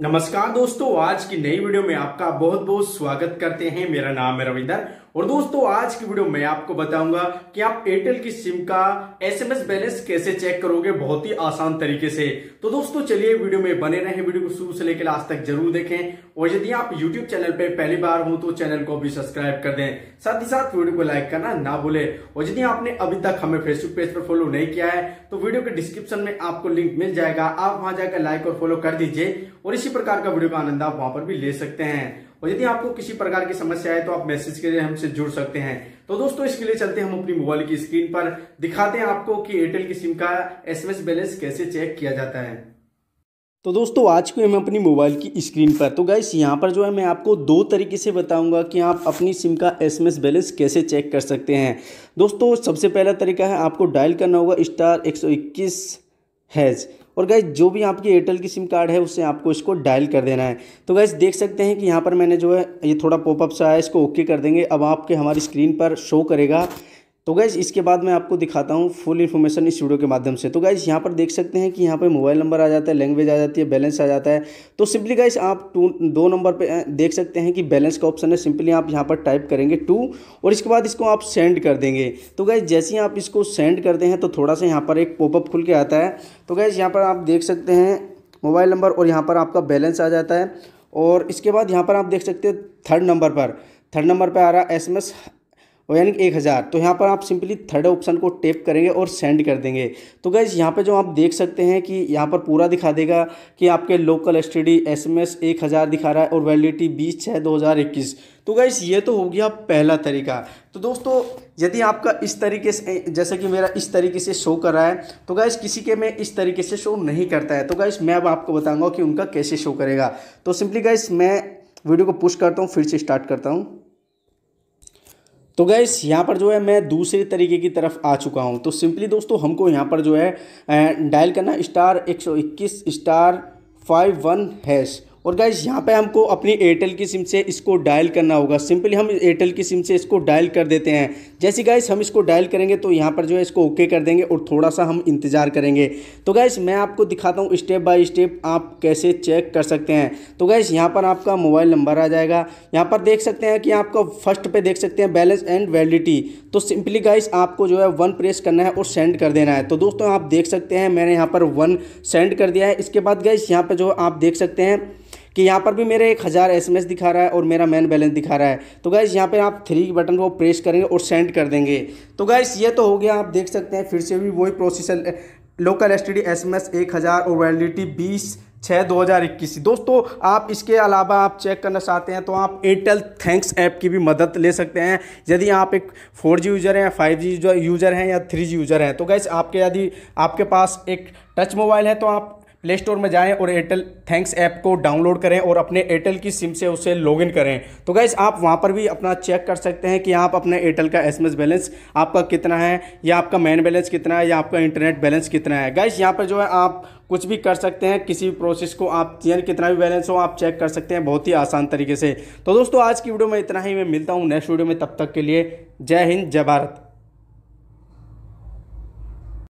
नमस्कार दोस्तों आज की नई वीडियो में आपका बहुत बहुत स्वागत करते हैं मेरा नाम है रविंदर और दोस्तों आज की वीडियो में आपको बताऊंगा कि आप एयरटेल की सिम का एसएमएस बैलेंस कैसे चेक करोगे बहुत ही आसान तरीके से तो दोस्तों चलिए वीडियो में बने रहे वीडियो को शुरू से लेकर आज तक जरूर देखें और यदि आप यूट्यूब चैनल पर पहली बार हो तो चैनल को भी सब्सक्राइब कर दें साथ ही साथ वीडियो को लाइक करना ना भूले और यदि आपने अभी तक हमें फेसबुक पेज पर फॉलो नहीं किया है तो वीडियो के डिस्क्रिप्शन में आपको लिंक मिल जाएगा आप वहां जाकर लाइक और फॉलो कर दीजिए और इस किसी प्रकार का वीडियो का आनंद आप वहां पर भी ले सकते हैं और यदि आपको किसी प्रकार की समस्या है तो आप मैसेज के लिए हमसे जुड़ सकते हैं तो दोस्तों इसके लिए चलते हैं हम अपनी मोबाइल की स्क्रीन पर दिखाते हैं आपको कि एयरटेल की सिम का एसएमएस बैलेंस कैसे चेक किया जाता है तो दोस्तों आज को हम अपनी मोबाइल की स्क्रीन पर तो गाइस यहाँ पर जो है मैं आपको दो तरीके से बताऊंगा कि आप अपनी सिम का एसएमएस बैलेंस कैसे चेक कर सकते हैं दोस्तों सबसे पहला तरीका है आपको डायल करना होगा स्टार एक हैज़ और गैस जो भी आपकी एयरटेल की सिम कार्ड है उससे आपको इसको डायल कर देना है तो गैस देख सकते हैं कि यहाँ पर मैंने जो है ये थोड़ा पॉपअप सा है इसको ओके कर देंगे अब आपके हमारी स्क्रीन पर शो करेगा तो गैज़ इसके बाद मैं आपको दिखाता हूँ फुल इन्फॉर्मेशन इस वीडियो के माध्यम से तो गैज़ यहाँ पर देख सकते हैं कि यहाँ पर मोबाइल नंबर आ जाता है लैंग्वेज आ जाती है बैलेंस आ जाता है तो सिंपली गैस आप टू दो नंबर पे देख सकते हैं कि बैलेंस का ऑप्शन है सिंपली आप यहाँ पर टाइप करेंगे टू और इसके बाद इसको आप सेंड कर देंगे तो गैज़ जैसे ही आप इसको सेंड करते हैं तो थोड़ा सा यहाँ पर एक पॉपअप खुल के आता है तो गैज़ यहाँ पर आप देख सकते हैं मोबाइल नंबर और यहाँ पर आपका बैलेंस आ जाता है और इसके बाद यहाँ पर आप देख सकते हैं थर्ड नंबर पर थर्ड नंबर पर आ रहा है एस और यानी कि एक हज़ार तो यहाँ पर आप सिंपली थर्ड ऑप्शन को टेप करेंगे और सेंड कर देंगे तो गाइज़ यहाँ पे जो आप देख सकते हैं कि यहाँ पर पूरा दिखा देगा कि आपके local S T D S M S एक हज़ार दिखा रहा है और वैलिडिटी बीस छः दो हज़ार इक्कीस तो गैस ये तो हो गया पहला तरीका तो दोस्तों यदि आपका इस तरीके से जैसे कि मेरा इस तरीके से शो कर रहा है तो गैस किसी के में इस तरीके से शो नहीं करता है तो गैस मैं अब आपको बताऊँगा कि उनका कैसे शो करेगा तो सिंपली गैस मैं वीडियो को पुश करता हूँ फिर से स्टार्ट करता हूँ तो गैस यहाँ पर जो है मैं दूसरे तरीके की तरफ आ चुका हूँ तो सिंपली दोस्तों हमको यहाँ पर जो है डायल करना स्टार एक सौ इक्कीस स्टार फाइव वन हैश और गाइज यहाँ पे हमको अपनी एयरटेल की सिम से इसको डायल करना होगा सिंपली हम एयरटेल की सिम से इसको डायल कर देते हैं जैसे गाइज हम इसको डायल करेंगे तो यहाँ पर जो है इसको ओके कर देंगे और थोड़ा सा हम इंतज़ार करेंगे तो गाइज मैं आपको दिखाता हूँ स्टेप बाय स्टेप आप कैसे चेक कर सकते हैं तो गाइज यहाँ पर आपका मोबाइल नंबर आ जाएगा यहाँ पर देख सकते हैं कि आपका फर्स्ट पर देख सकते हैं बैलेंस एंड वैलिडिटी तो सिंपली गाइज आपको जो है वन प्रेस करना है और सेंड कर देना है तो दोस्तों आप देख सकते हैं मैंने यहाँ पर वन सेंड कर दिया है इसके बाद गाइज यहाँ पर जो आप देख सकते हैं कि यहाँ पर भी मेरे एक हज़ार एस दिखा रहा है और मेरा मैन बैलेंस दिखा रहा है तो गैस यहाँ पर आप थ्री बटन को प्रेस करेंगे और सेंड कर देंगे तो गैस ये तो हो गया आप देख सकते हैं फिर से भी वही processor local S T D S M S एक हज़ार और वैलिडिटी बीस छः दो हज़ार इक्कीस दोस्तों आप इसके अलावा आप चेक करना चाहते हैं तो आप एयरटेल थैंक्स ऐप की भी मदद ले सकते हैं यदि आप एक फोर जी यूज़र हैं फाइव जी यूज़र हैं या थ्री जी यूज़र हैं तो गैस आपके यदि आपके पास एक टच मोबाइल है तो आप प्ले स्टोर में जाएं और एयरटेल थैंक्स ऐप को डाउनलोड करें और अपने एयरटेल की सिम से उसे लॉगिन करें तो गैस आप वहां पर भी अपना चेक कर सकते हैं कि आप अपने एयरटेल का एसएमएस बैलेंस आपका कितना है या आपका मेन बैलेंस कितना है या आपका इंटरनेट बैलेंस कितना है गैस यहाँ पर जो है आप कुछ भी कर सकते हैं किसी भी प्रोसेस को आप यानी कितना भी बैलेंस हो आप चेक कर सकते हैं बहुत ही आसान तरीके से तो दोस्तों आज की वीडियो में इतना ही मैं मिलता हूँ नेक्स्ट वीडियो में तब तक के लिए जय हिंद जय भारत